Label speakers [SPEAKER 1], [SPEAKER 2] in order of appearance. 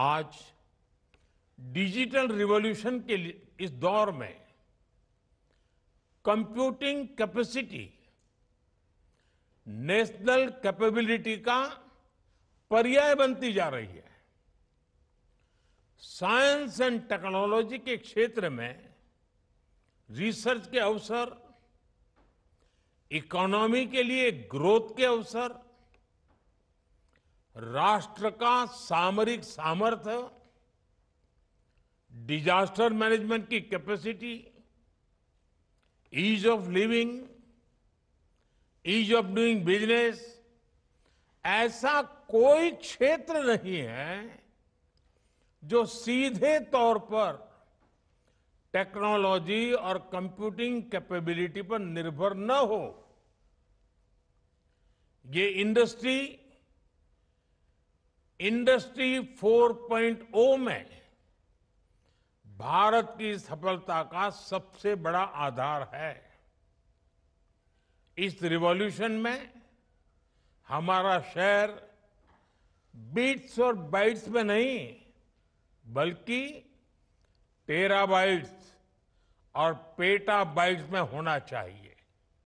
[SPEAKER 1] आज digital revolution के इस दौर में कंप्यूटिंग कैपेसिटी नेशनल कैपेबिलिटी का पर्याय बनती जा रही है साइंस एंड टेक्नोलॉजी के क्षेत्र में रिसर्च के अवसर इकोनॉमी के लिए ग्रोथ के अवसर राष्ट्र का सामरिक सामर्थ्य डिजास्टर मैनेजमेंट की capacity ease of living ease of doing business ऐसा कोई क्षेत्र नहीं है जो सीधे तौर पर टेक्नोलॉजी और कंप्यूटिंग कैपेबिलिटी पर निर्भर न हो ये इंडस्ट्री इंडस्ट्री 4.0 में भारत की सफलता का सबसे बड़ा आधार है इस रिवॉल्यूशन में हमारा शहर बीट्स और बाइट्स में नहीं बल्कि टेरा बाइट्स और पेटा बाइट्स में होना चाहिए